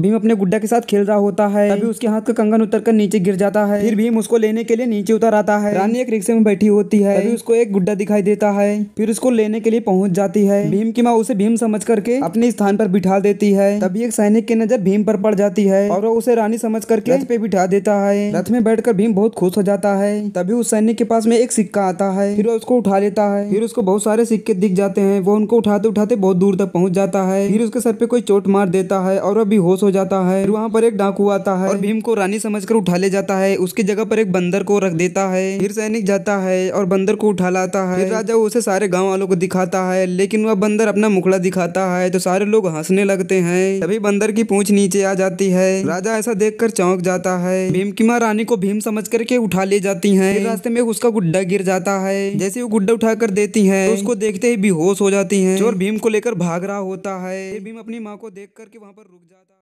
भीम अपने गुड्डा के साथ खेल रहा होता है तभी उसके हाथ का कंगन उतर कर नीचे गिर जाता है फिर भीम उसको लेने के लिए नीचे उतर आता है रानी एक रिक्शे में बैठी होती है तभी उसको एक गुड्डा दिखाई देता है फिर उसको लेने के लिए पहुंच जाती है भीम की माँ उसे भीम समझ करके अपने स्थान पर बिठा देती है तभी एक सैनिक की नजर भीम पर पड़ जाती है और वो उसे रानी समझ करके रथ पे बिठा देता है रथ में बैठ भीम बहुत खुश हो जाता है तभी उस सैनिक के पास में एक सिक्का आता है फिर वो उसको उठा लेता है फिर उसको बहुत सारे सिक्के दिख जाते हैं वो उनको उठाते उठाते बहुत दूर तक पहुँच जाता है फिर उसके सर पे कोई चोट मार देता है और अभी होश हो हो जाता है फिर वहाँ पर एक डाकू आता है और भीम को रानी समझकर उठा ले जाता है उसकी जगह पर एक बंदर को रख देता है फिर सैनिक जाता है और बंदर को उठा लाता है फिर राजा उसे सारे गाँव वालों को दिखाता है लेकिन वह बंदर अपना मुखड़ा दिखाता है तो सारे लोग हंसने लगते हैं तभी बंदर की पूछ नीचे आ जाती है राजा ऐसा देख चौंक जाता है भीम की माँ रानी को भीम समझ करके उठा ले जाती है रास्ते में उसका गुड्डा गिर जाता है जैसे वो गुड्डा उठा कर देती है तो उसको देखते ही बेहोश हो जाती है और भीम को लेकर भाग रहा होता है भीम अपनी माँ को देख करके वहाँ पर रुक जाता है